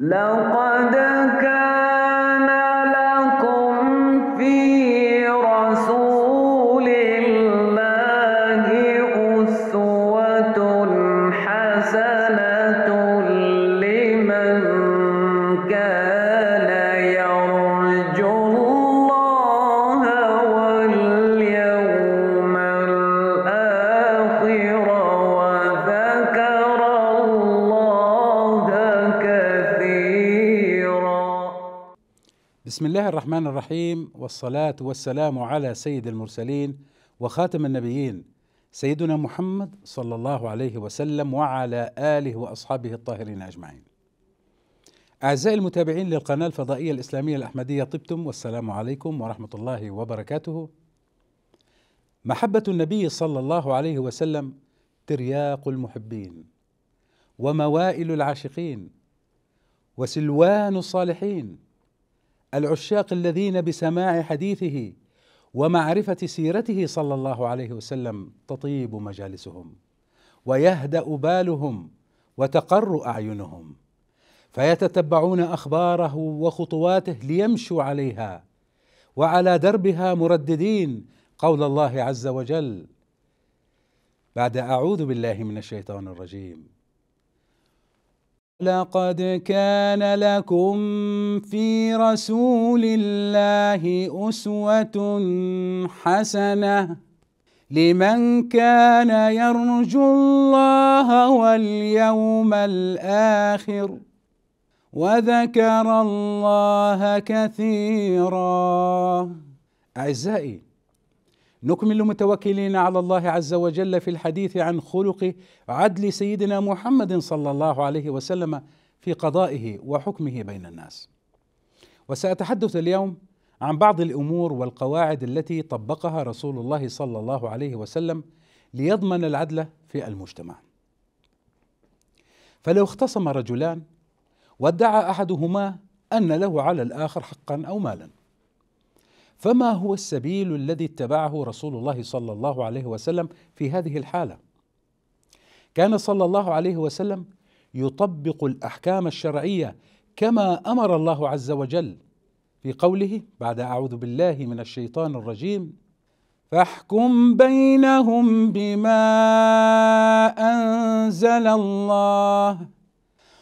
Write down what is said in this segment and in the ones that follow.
لقد كان الرحمن الرحيم والصلاة والسلام على سيد المرسلين وخاتم النبيين سيدنا محمد صلى الله عليه وسلم وعلى آله وأصحابه الطاهرين أجمعين. أعزائي المتابعين للقناة الفضائية الإسلامية الأحمدية طبتم والسلام عليكم ورحمة الله وبركاته. محبة النبي صلى الله عليه وسلم ترياق المحبين وموائل العاشقين وسلوان الصالحين العشاق الذين بسماع حديثه ومعرفه سيرته صلى الله عليه وسلم تطيب مجالسهم ويهدا بالهم وتقر اعينهم فيتتبعون اخباره وخطواته ليمشوا عليها وعلى دربها مرددين قول الله عز وجل بعد اعوذ بالله من الشيطان الرجيم لقد كان لكم في رسول الله أسوة حسنة لمن كان يرجو الله واليوم الآخر وذكر الله كثيرا أعزائي نكمل متوكلين على الله عز وجل في الحديث عن خلق عدل سيدنا محمد صلى الله عليه وسلم في قضائه وحكمه بين الناس. وساتحدث اليوم عن بعض الامور والقواعد التي طبقها رسول الله صلى الله عليه وسلم ليضمن العدل في المجتمع. فلو اختصم رجلان وادعى احدهما ان له على الاخر حقا او مالا فما هو السبيل الذي اتبعه رسول الله صلى الله عليه وسلم في هذه الحاله كان صلى الله عليه وسلم يطبق الاحكام الشرعيه كما امر الله عز وجل في قوله بعد اعوذ بالله من الشيطان الرجيم فاحكم بينهم بما انزل الله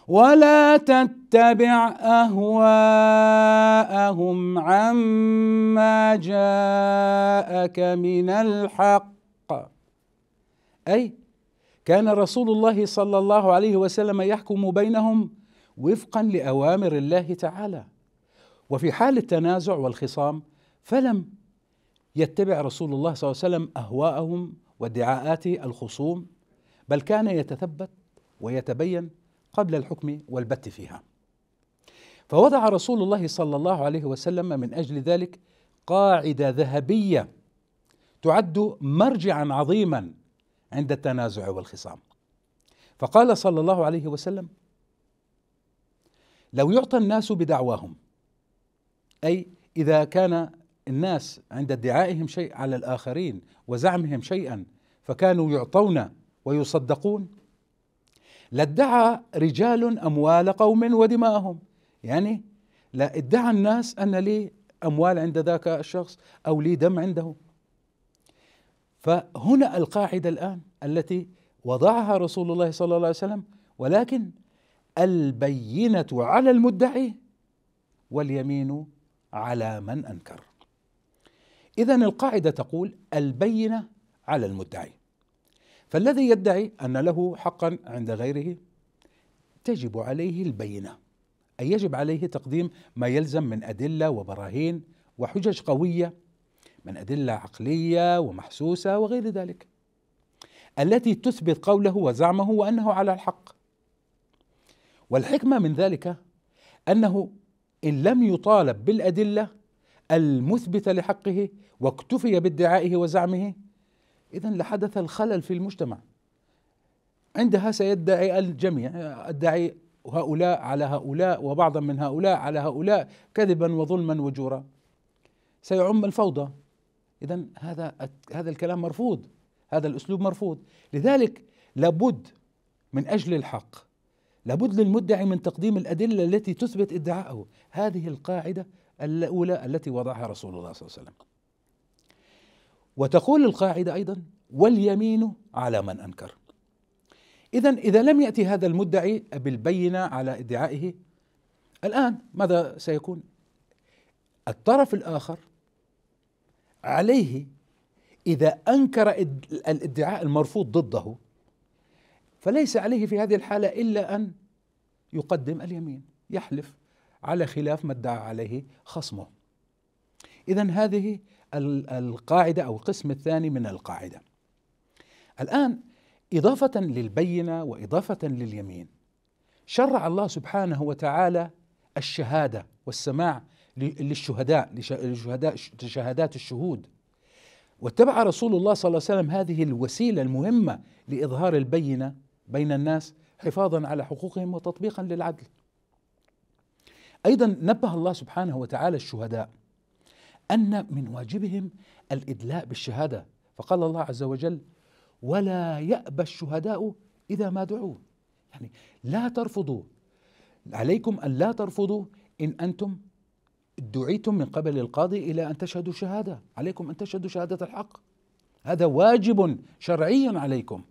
ولا تتبع اهواءهم عما جاءك من الحق اي كان رسول الله صلى الله عليه وسلم يحكم بينهم وفقا لاوامر الله تعالى وفي حال التنازع والخصام فلم يتبع رسول الله صلى الله عليه وسلم اهواءهم وادعاءات الخصوم بل كان يتثبت ويتبين قبل الحكم والبت فيها فوضع رسول الله صلى الله عليه وسلم من اجل ذلك قاعده ذهبيه تعد مرجعا عظيما عند التنازع والخصام فقال صلى الله عليه وسلم لو يعطى الناس بدعواهم اي اذا كان الناس عند ادعائهم شيء على الاخرين وزعمهم شيئا فكانوا يعطون ويصدقون لادعى رجال أموال قوم ودماءهم يعني لا ادعى الناس أن لي أموال عند ذاك الشخص أو لي دم عنده فهنا القاعدة الآن التي وضعها رسول الله صلى الله عليه وسلم ولكن البينة على المدعي واليمين على من أنكر إذا القاعدة تقول البينة على المدعي فالذي يدعي أن له حقا عند غيره تجب عليه البينة أي يجب عليه تقديم ما يلزم من أدلة وبراهين وحجج قوية من أدلة عقلية ومحسوسة وغير ذلك التي تثبت قوله وزعمه وأنه على الحق والحكمة من ذلك أنه إن لم يطالب بالأدلة المثبتة لحقه واكتفي بادعائه وزعمه إذا لحدث الخلل في المجتمع عندها سيدعي الجميع ادعي هؤلاء على هؤلاء وبعضا من هؤلاء على هؤلاء كذبا وظلما وجورا سيعم الفوضى اذا هذا هذا الكلام مرفوض هذا الاسلوب مرفوض لذلك لابد من اجل الحق لابد للمدعي من تقديم الادله التي تثبت ادعاءه هذه القاعده الاولى التي وضعها رسول الله صلى الله عليه وسلم وتقول القاعده ايضا واليمين على من انكر اذا اذا لم ياتي هذا المدعي بالبينه على ادعائه الان ماذا سيكون الطرف الاخر عليه اذا انكر الادعاء المرفوض ضده فليس عليه في هذه الحاله الا ان يقدم اليمين يحلف على خلاف ما ادعى عليه خصمه اذا هذه القاعدة أو القسم الثاني من القاعدة الآن إضافة للبينة وإضافة لليمين شرع الله سبحانه وتعالى الشهادة والسماع للشهداء لشهداء شهادات الشهود واتبع رسول الله صلى الله عليه وسلم هذه الوسيلة المهمة لإظهار البينة بين الناس حفاظا على حقوقهم وتطبيقا للعدل أيضا نبه الله سبحانه وتعالى الشهداء أن من واجبهم الإدلاء بالشهادة فقال الله عز وجل ولا يأبى الشهداء إذا ما دعوا يعني لا ترفضوا عليكم أن لا ترفضوا إن أنتم دعيتم من قبل القاضي إلى أن تشهدوا شهادة عليكم أن تشهدوا شهادة الحق هذا واجب شرعي عليكم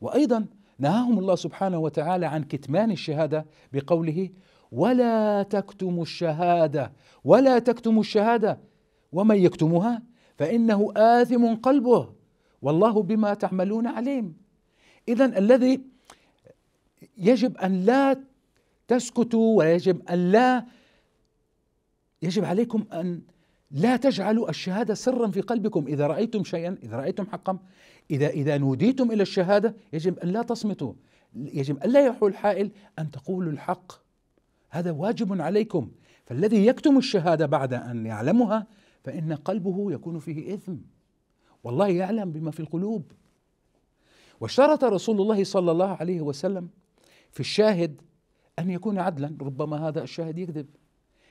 وأيضا نهاهم الله سبحانه وتعالى عن كتمان الشهادة بقوله ولا تكتموا الشهادة ولا تكتموا الشهادة ومن يكتمها فانه اثم قلبه والله بما تعملون عليم اذا الذي يجب ان لا تسكتوا ويجب ان لا يجب عليكم ان لا تجعلوا الشهاده سرا في قلبكم اذا رايتم شيئا اذا رايتم حقا اذا اذا نوديتم الى الشهاده يجب ان لا تصمتوا يجب ان لا يحول حائل ان تقولوا الحق هذا واجب عليكم فالذي يكتم الشهاده بعد ان يعلمها فإن قلبه يكون فيه إثم والله يعلم بما في القلوب واشترط رسول الله صلى الله عليه وسلم في الشاهد أن يكون عدلا ربما هذا الشاهد يكذب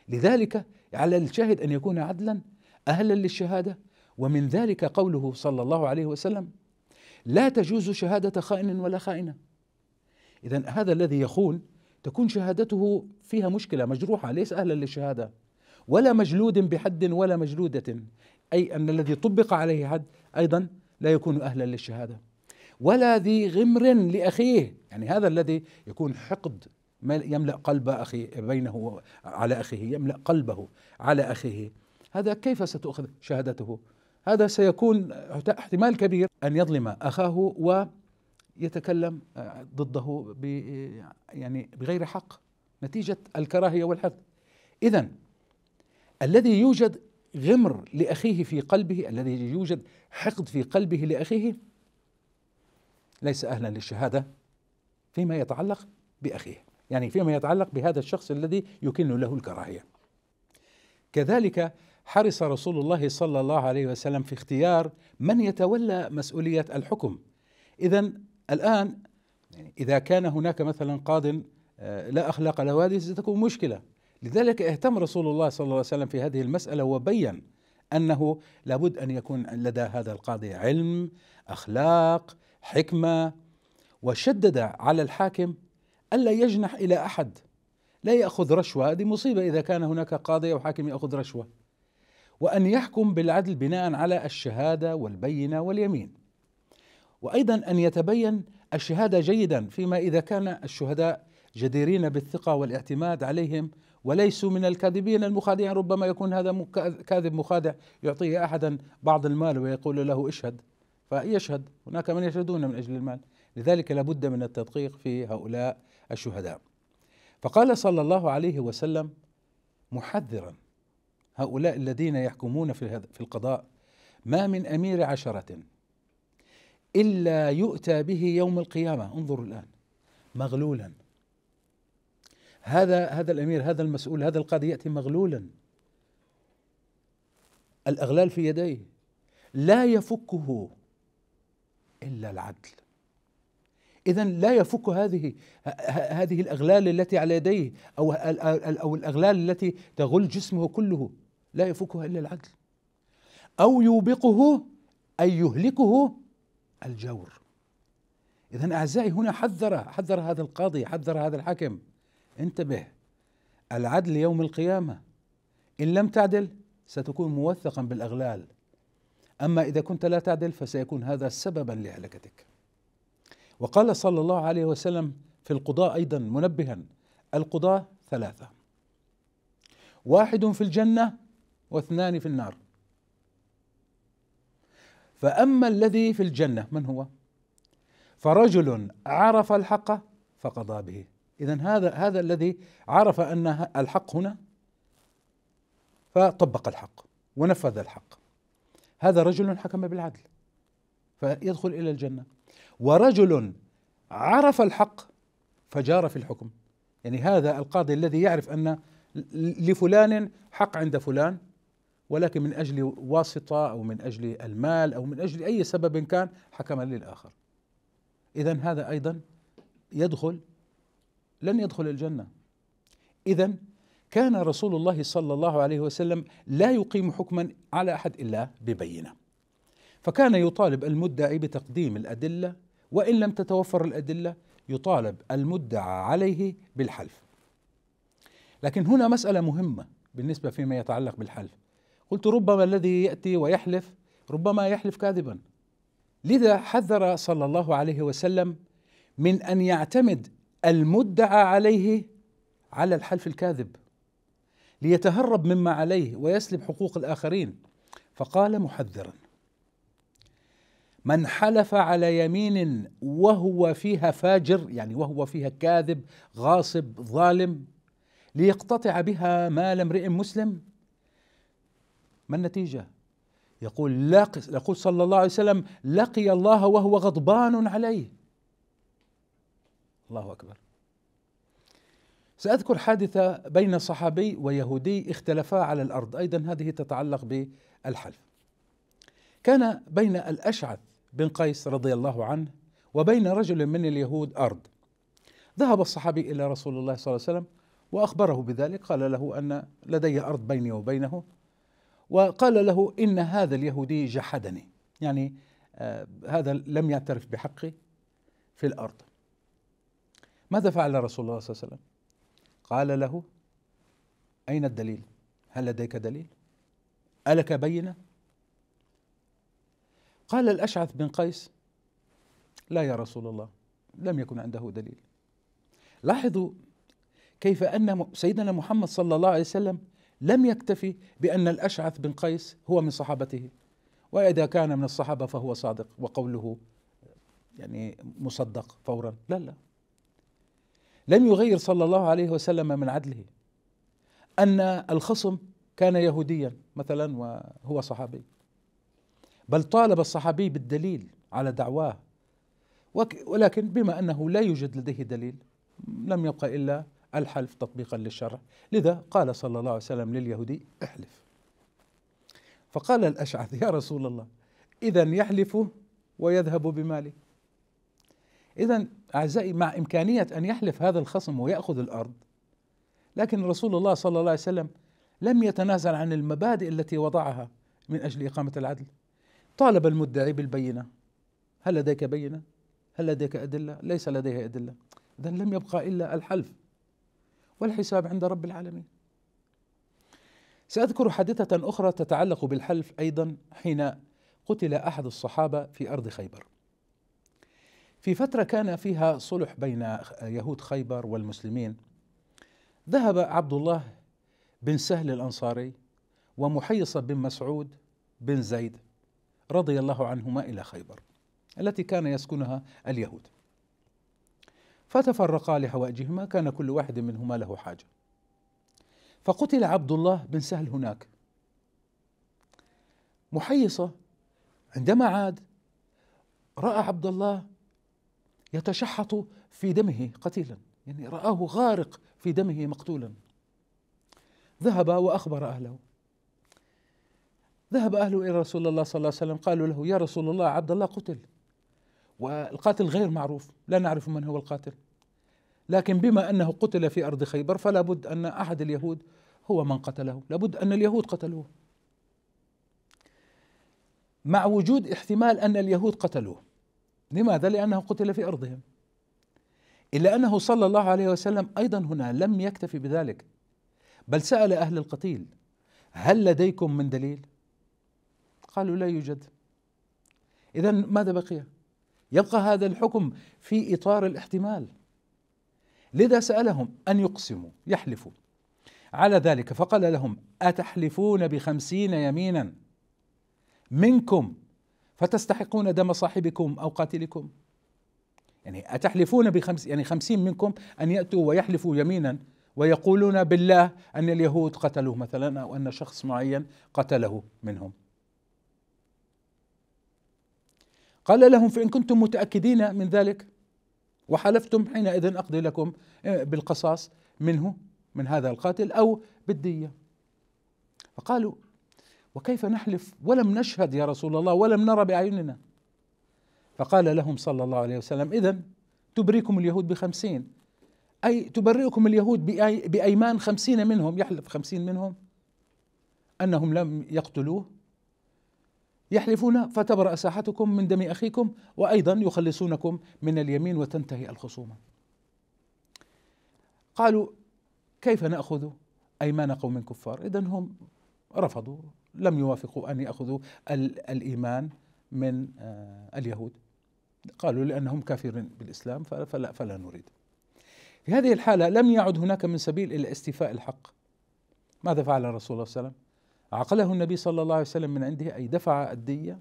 لذلك على الشاهد أن يكون عدلا أهلا للشهادة ومن ذلك قوله صلى الله عليه وسلم لا تجوز شهادة خائن ولا خائنة إذا هذا الذي يخون تكون شهادته فيها مشكلة مجروحة ليس أهلا للشهادة ولا مجلود بحد ولا مجلودة أي أن الذي طبق عليه حد أيضا لا يكون أهلا للشهادة ولا ذي غمر لأخيه يعني هذا الذي يكون حقد يملأ قلب أخيه بينه على أخيه يملأ قلبه على أخيه هذا كيف ستؤخذ شهادته هذا سيكون احتمال كبير أن يظلم أخاه ويتكلم ضده يعني بغير حق نتيجة الكراهية والحقد إذا الذي يوجد غمر لاخيه في قلبه الذي يوجد حقد في قلبه لاخيه ليس اهلا للشهاده فيما يتعلق باخيه يعني فيما يتعلق بهذا الشخص الذي يكن له الكراهيه كذلك حرص رسول الله صلى الله عليه وسلم في اختيار من يتولى مسؤوليه الحكم اذا الان يعني اذا كان هناك مثلا قاض آه، لا اخلاق له هذه ستكون مشكله لذلك اهتم رسول الله صلى الله عليه وسلم في هذه المسألة وبين أنه لابد أن يكون لدى هذا القاضي علم أخلاق حكمة وشدد على الحاكم ألا يجنح إلى أحد لا يأخذ رشوة هذه مصيبة إذا كان هناك قاضي أو حاكم يأخذ رشوة وأن يحكم بالعدل بناء على الشهادة والبينة واليمين وأيضا أن يتبين الشهادة جيدا فيما إذا كان الشهداء جديرين بالثقة والاعتماد عليهم وليسوا من الكاذبين المخادعين ربما يكون هذا كاذب مخادع يعطيه أحدا بعض المال ويقول له اشهد فيشهد هناك من يشهدون من أجل المال لذلك لابد من التدقيق في هؤلاء الشهداء فقال صلى الله عليه وسلم محذرا هؤلاء الذين يحكمون في في القضاء ما من امير عشره الا يؤتى به يوم القيامه انظروا الان مغلولا هذا هذا الامير هذا المسؤول هذا القاضي ياتي مغلولا الاغلال في يديه لا يفكه الا العدل اذا لا يفك هذه هذه الاغلال التي على يديه او او الاغلال التي تغل جسمه كله لا يفكها الا العدل او يوبقه اي يهلكه الجور اذا اعزائي هنا حذر حذر هذا القاضي حذر هذا الحاكم انتبه العدل يوم القيامة إن لم تعدل ستكون موثقا بالأغلال أما إذا كنت لا تعدل فسيكون هذا سببا لهلكتك وقال صلى الله عليه وسلم في القضاء أيضا منبها القضاء ثلاثة واحد في الجنة واثنان في النار فأما الذي في الجنة من هو؟ فرجل عرف الحق فقضى به اذا هذا هذا الذي عرف ان الحق هنا فطبق الحق ونفذ الحق هذا رجل حكم بالعدل فيدخل الى الجنه ورجل عرف الحق فجار في الحكم يعني هذا القاضي الذي يعرف ان لفلان حق عند فلان ولكن من اجل واسطه او من اجل المال او من اجل اي سبب كان حكم للاخر اذا هذا ايضا يدخل لن يدخل الجنه اذا كان رسول الله صلى الله عليه وسلم لا يقيم حكما على احد الا ببينه فكان يطالب المدعي بتقديم الادله وان لم تتوفر الادله يطالب المدعى عليه بالحلف لكن هنا مساله مهمه بالنسبه فيما يتعلق بالحلف قلت ربما الذي ياتي ويحلف ربما يحلف كاذبا لذا حذر صلى الله عليه وسلم من ان يعتمد المدعى عليه على الحلف الكاذب ليتهرب مما عليه ويسلب حقوق الاخرين فقال محذرا من حلف على يمين وهو فيها فاجر يعني وهو فيها كاذب غاصب ظالم ليقتطع بها مال امرئ مسلم ما النتيجه يقول لاقي يقول صلى الله عليه وسلم لقي الله وهو غضبان عليه الله أكبر سأذكر حادثة بين صحابي ويهودي اختلفا على الأرض أيضا هذه تتعلق بالحلف كان بين الأشعث بن قيس رضي الله عنه وبين رجل من اليهود أرض ذهب الصحابي إلى رسول الله صلى الله عليه وسلم وأخبره بذلك قال له أن لدي أرض بيني وبينه وقال له إن هذا اليهودي جحدني يعني آه هذا لم يعترف بحقي في الأرض ماذا فعل رسول الله صلى الله عليه وسلم قال له أين الدليل هل لديك دليل ألك بينة قال الأشعث بن قيس لا يا رسول الله لم يكن عنده دليل لاحظوا كيف أن سيدنا محمد صلى الله عليه وسلم لم يكتفي بأن الأشعث بن قيس هو من صحابته وإذا كان من الصحابة فهو صادق وقوله يعني مصدق فورا لا لا لم يغير صلى الله عليه وسلم من عدله أن الخصم كان يهوديا مثلا وهو صحابي بل طالب الصحابي بالدليل على دعواه ولكن بما أنه لا يوجد لديه دليل لم يبقى إلا الحلف تطبيقا للشرع لذا قال صلى الله عليه وسلم لليهودي احلف فقال الأشعث يا رسول الله إذا يحلف ويذهب بمالي إذا أعزائي مع إمكانية أن يحلف هذا الخصم ويأخذ الأرض لكن رسول الله صلى الله عليه وسلم لم يتنازل عن المبادئ التي وضعها من أجل إقامة العدل طالب المدعي بالبينة هل لديك بينة؟ هل لديك أدلة؟ ليس لديه أدلة إذا لم يبقى إلا الحلف والحساب عند رب العالمين سأذكر حادثة أخرى تتعلق بالحلف أيضا حين قتل أحد الصحابة في أرض خيبر في فترة كان فيها صلح بين يهود خيبر والمسلمين ذهب عبد الله بن سهل الأنصاري ومحيصة بن مسعود بن زيد رضي الله عنهما إلى خيبر التي كان يسكنها اليهود فتفرقا لحوائجهما كان كل واحد منهما له حاجة فقتل عبد الله بن سهل هناك محيصة عندما عاد رأى عبد الله يتشحط في دمه قتيلا يعني رآه غارق في دمه مقتولا ذهب وأخبر أهله ذهب أهله إلى رسول الله صلى الله عليه وسلم قالوا له يا رسول الله عبد الله قتل والقاتل غير معروف لا نعرف من هو القاتل لكن بما أنه قتل في أرض خيبر فلا بد أن أحد اليهود هو من قتله لابد أن اليهود قتلوه مع وجود احتمال أن اليهود قتلوه لماذا؟ لأنه قتل في أرضهم إلا أنه صلى الله عليه وسلم أيضا هنا لم يكتفي بذلك بل سأل أهل القتيل هل لديكم من دليل؟ قالوا لا يوجد إذا ماذا بقي؟ يبقى هذا الحكم في إطار الاحتمال لذا سألهم أن يقسموا يحلفوا على ذلك فقال لهم أتحلفون بخمسين يمينا منكم فتستحقون دم صاحبكم أو قاتلكم يعني أتحلفون بخمس يعني خمسين منكم أن يأتوا ويحلفوا يمينا ويقولون بالله أن اليهود قتلوه مثلا أو أن شخص معين قتله منهم قال لهم فإن كنتم متأكدين من ذلك وحلفتم حينئذ أقضي لكم آه، بالقصاص منه من هذا القاتل أو بالدية فقالوا وكيف نحلف ولم نشهد يا رسول الله ولم نرى بأعيننا فقال لهم صلى الله عليه وسلم إذا تبريكم اليهود بخمسين أي تبرئكم اليهود بأيمان خمسين منهم يحلف خمسين منهم أنهم لم يقتلوه يحلفون فتبرأ ساحتكم من دم أخيكم وأيضا يخلصونكم من اليمين وتنتهي الخصومة قالوا كيف نأخذ أيمان قوم كفار إذا هم رفضوا لم يوافقوا أن يأخذوا الإيمان من آه، اليهود قالوا لأنهم كافرين بالإسلام فلا, فلا نريد في هذه الحالة لم يعد هناك من سبيل إلا استيفاء الحق ماذا فعل الرسول صلى الله عليه وسلم عقله النبي صلى الله عليه وسلم من عنده أي دفع الدية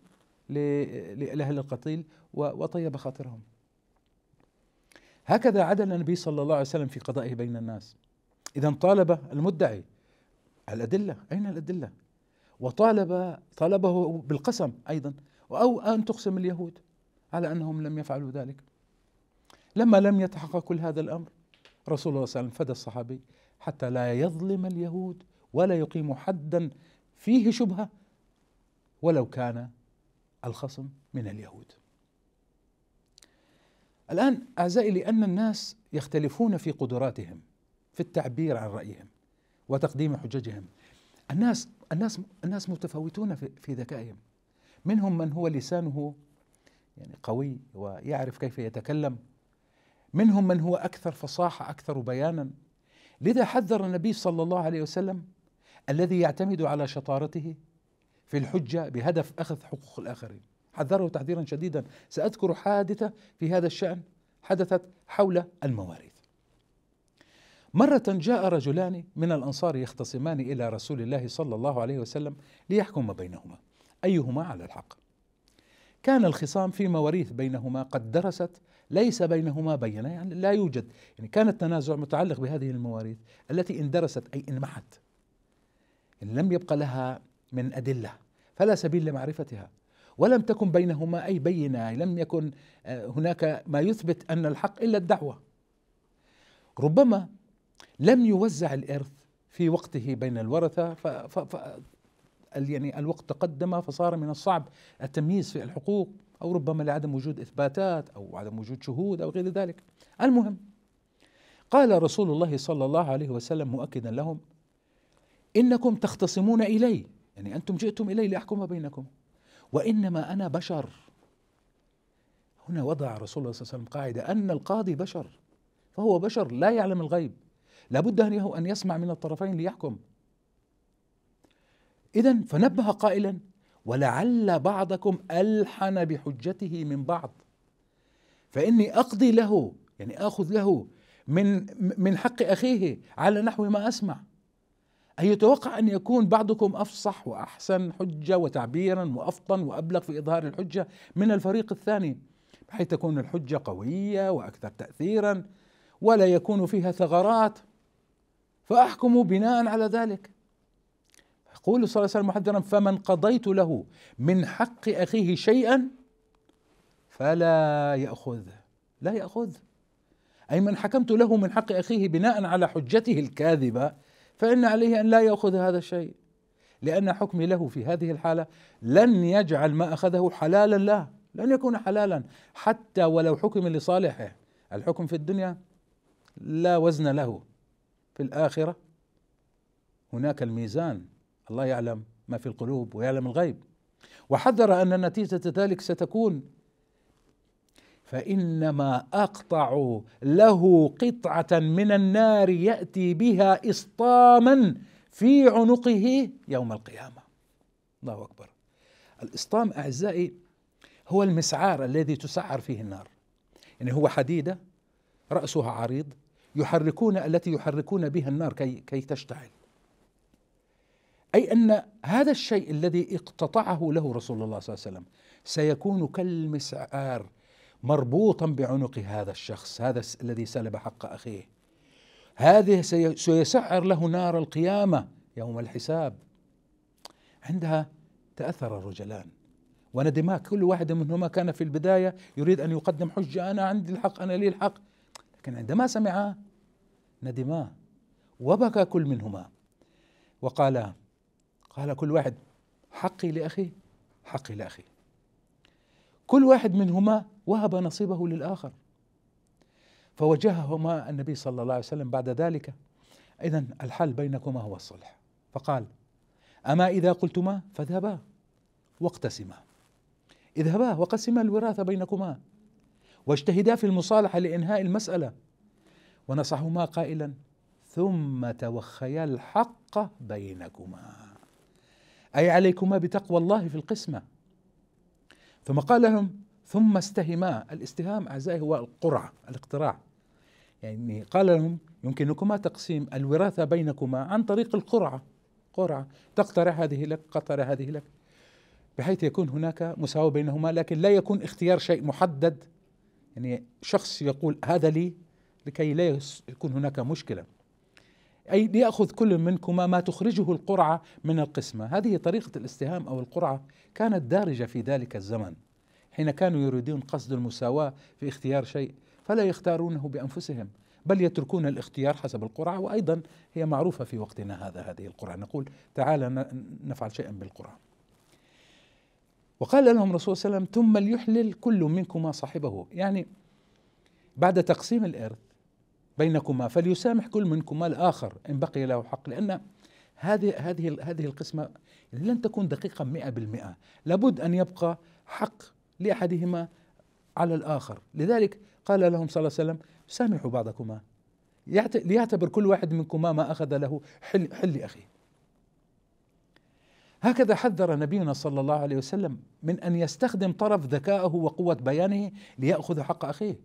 لأهل القتيل وطيب خاطرهم هكذا عدل النبي صلى الله عليه وسلم في قضائه بين الناس إذا طالب المدعي الأدلة أين الأدلة وطالب طالبه بالقسم أيضا أو أن تقسم اليهود على أنهم لم يفعلوا ذلك لما لم يتحقق كل هذا الأمر رسول الله صلى الله عليه وسلم فدى الصحابي حتى لا يظلم اليهود ولا يقيم حدا فيه شبهة ولو كان الخصم من اليهود الآن أعزائي لأن الناس يختلفون في قدراتهم في التعبير عن رأيهم وتقديم حججهم الناس الناس الناس متفاوتون في, في ذكائهم منهم من هو لسانه يعني قوي ويعرف كيف يتكلم منهم من هو اكثر فصاحه اكثر بيانا لذا حذر النبي صلى الله عليه وسلم الذي يعتمد على شطارته في الحجه بهدف اخذ حقوق الاخرين حذره تحذيرا شديدا ساذكر حادثه في هذا الشان حدثت حول المواريث مرة جاء رجلان من الأنصار يختصمان إلى رسول الله صلى الله عليه وسلم ليحكم بينهما أيهما على الحق كان الخصام في مواريث بينهما قد درست ليس بينهما بينة يعني لا يوجد يعني كان التنازع متعلق بهذه المواريث التي إن درست أي انمحت إن لم يبقى لها من أدلة فلا سبيل لمعرفتها ولم تكن بينهما أي بينة يعني لم يكن آه، هناك ما يثبت أن الحق إلا الدعوة ربما لم يوزع الإرث في وقته بين الورثة ف ف ف يعني الوقت تقدم فصار من الصعب التمييز في الحقوق أو ربما لعدم وجود إثباتات أو عدم وجود شهود أو غير ذلك المهم قال رسول الله صلى الله عليه وسلم مؤكدا لهم إنكم تختصمون إلي يعني أنتم جئتم إلي لأحكم بينكم وإنما أنا بشر هنا وضع رسول الله صلى الله عليه وسلم قاعدة أن القاضي بشر فهو بشر لا يعلم الغيب لابد له أن يسمع من الطرفين ليحكم إذا فنبه قائلا ولعل بعضكم ألحن بحجته من بعض فإني أقضي له يعني آخذ له من من حق أخيه على نحو ما أسمع أي يتوقع أن يكون بعضكم أفصح وأحسن حجة وتعبيرا وأفطن وأبلغ في إظهار الحجة من الفريق الثاني بحيث تكون الحجة قوية وأكثر تأثيرا ولا يكون فيها ثغرات فأحكم بناء على ذلك يقول صلى الله عليه وسلم محذرا فمن قضيت له من حق أخيه شيئا فلا يأخذ لا يأخذ أي من حكمت له من حق أخيه بناء على حجته الكاذبة فإن عليه أن لا يأخذ هذا الشيء لأن حكمي له في هذه الحالة لن يجعل ما أخذه حلالا له لن يكون حلالا حتى ولو حكم لصالحه الحكم في الدنيا لا وزن له في الآخرة هناك الميزان الله يعلم ما في القلوب ويعلم الغيب وحذر أن نتيجة ذلك ستكون فإنما أقطع له قطعة من النار يأتي بها إسطاما في عنقه يوم القيامة الله أكبر الإسطام أعزائي هو المسعار الذي تسعر فيه النار يعني هو حديدة رأسها عريض يحركون التي يحركون بها النار كي, كي تشتعل أي أن هذا الشيء الذي اقتطعه له رسول الله صلى الله عليه وسلم سيكون كالمسعار مربوطا بعنق هذا الشخص هذا الذي سلب حق أخيه هذه سيسعر له نار القيامة يوم الحساب عندها تأثر الرجلان وندما كل واحد منهما كان في البداية يريد أن يقدم حجة أنا عندي الحق أنا لي الحق لكن عندما سمعا ندما وبكى كل منهما وقال قال كل واحد حقي لاخي حقي لاخي كل واحد منهما وهب نصيبه للاخر فوجههما النبي صلى الله عليه وسلم بعد ذلك اذا الحل بينكما هو الصلح فقال اما اذا قلتما فاذهبا واقتسما اذهبا وقسما الوراثه بينكما واجتهدا في المصالحة لإنهاء المسألة ونصحهما قائلا ثم توخيا الحق بينكما أي عليكما بتقوى الله في القسمة ثم قال لهم ثم استهما الاستهام أعزائي هو القرعة الاقتراع يعني قال لهم يمكنكما تقسيم الوراثة بينكما عن طريق القرعة قرعة تقترع هذه لك قطر هذه لك بحيث يكون هناك مساواة بينهما لكن لا يكون اختيار شيء محدد يعني شخص يقول هذا لي لكي لا يكون هناك مشكلة أي ليأخذ كل منكما ما تخرجه القرعة من القسمة هذه طريقة الاستهام أو القرعة كانت دارجة في ذلك الزمن حين كانوا يريدون قصد المساواة في اختيار شيء فلا يختارونه بأنفسهم بل يتركون الاختيار حسب القرعة وأيضا هي معروفة في وقتنا هذا هذه القرعة نقول تعال نفعل شيئا بالقرعة وقال لهم الرسول صلى الله عليه وسلم ثم ليحلل كل منكما صاحبه يعني بعد تقسيم الإرث بينكما فليسامح كل منكما الآخر إن بقي له حق لأن هذه هذه هذه القسمة لن تكون دقيقة مئة بالمئة لابد أن يبقى حق لأحدهما على الآخر لذلك قال لهم صلى الله عليه وسلم سامحوا بعضكما ليعتبر كل واحد منكما ما أخذ له حل, حل أخيه هكذا حذر نبينا صلى الله عليه وسلم من ان يستخدم طرف ذكائه وقوه بيانه لياخذ حق اخيه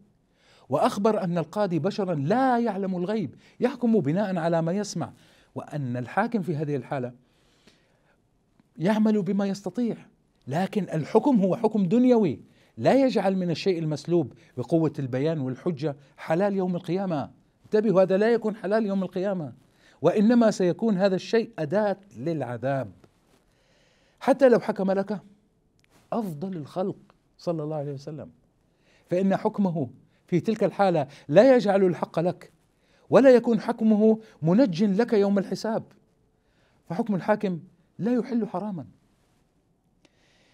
واخبر ان القاضي بشرا لا يعلم الغيب يحكم بناء على ما يسمع وان الحاكم في هذه الحاله يعمل بما يستطيع لكن الحكم هو حكم دنيوي لا يجعل من الشيء المسلوب بقوه البيان والحجه حلال يوم القيامه انتبهوا هذا لا يكون حلال يوم القيامه وانما سيكون هذا الشيء اداه للعذاب حتى لو حكم لك افضل الخلق صلى الله عليه وسلم فان حكمه في تلك الحاله لا يجعل الحق لك ولا يكون حكمه منج لك يوم الحساب فحكم الحاكم لا يحل حراما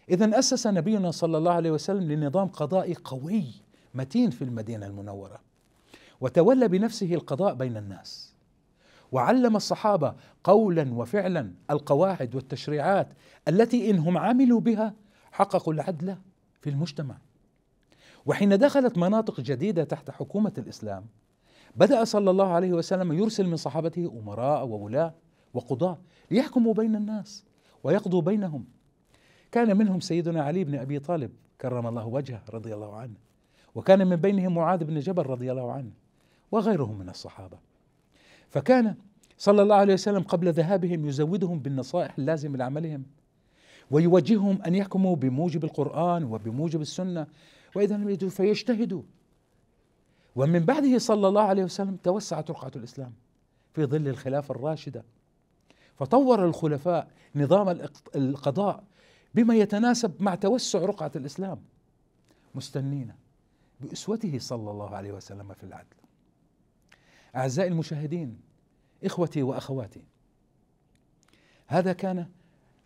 اذا اسس نبينا صلى الله عليه وسلم لنظام قضائي قوي متين في المدينه المنوره وتولى بنفسه القضاء بين الناس وعلم الصحابه قولا وفعلا القواعد والتشريعات التي ان هم عملوا بها حققوا العدل في المجتمع وحين دخلت مناطق جديده تحت حكومه الاسلام بدا صلى الله عليه وسلم يرسل من صحابته امراء وولاه وقضاه ليحكموا بين الناس ويقضوا بينهم كان منهم سيدنا علي بن ابي طالب كرم الله وجهه رضي الله عنه وكان من بينهم معاذ بن جبل رضي الله عنه وغيرهم من الصحابه فكان صلى الله عليه وسلم قبل ذهابهم يزودهم بالنصائح اللازمه لعملهم ويوجههم ان يحكموا بموجب القران وبموجب السنه واذا لم يجدوا فيجتهدوا ومن بعده صلى الله عليه وسلم توسعت رقعه الاسلام في ظل الخلافه الراشده فطور الخلفاء نظام القضاء بما يتناسب مع توسع رقعه الاسلام مستنين باسوته صلى الله عليه وسلم في العدل اعزائي المشاهدين اخوتي واخواتي هذا كان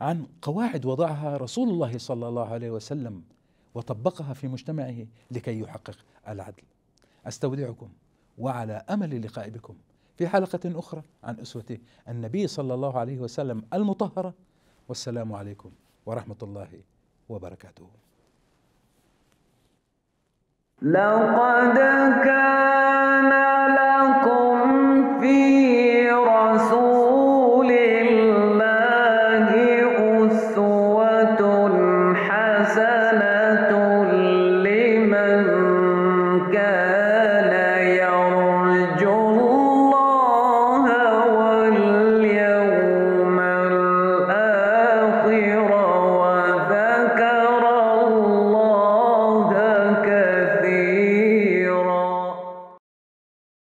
عن قواعد وضعها رسول الله صلى الله عليه وسلم وطبقها في مجتمعه لكي يحقق العدل استودعكم وعلى امل اللقاء بكم في حلقه اخرى عن اسوه النبي صلى الله عليه وسلم المطهره والسلام عليكم ورحمه الله وبركاته لقد كان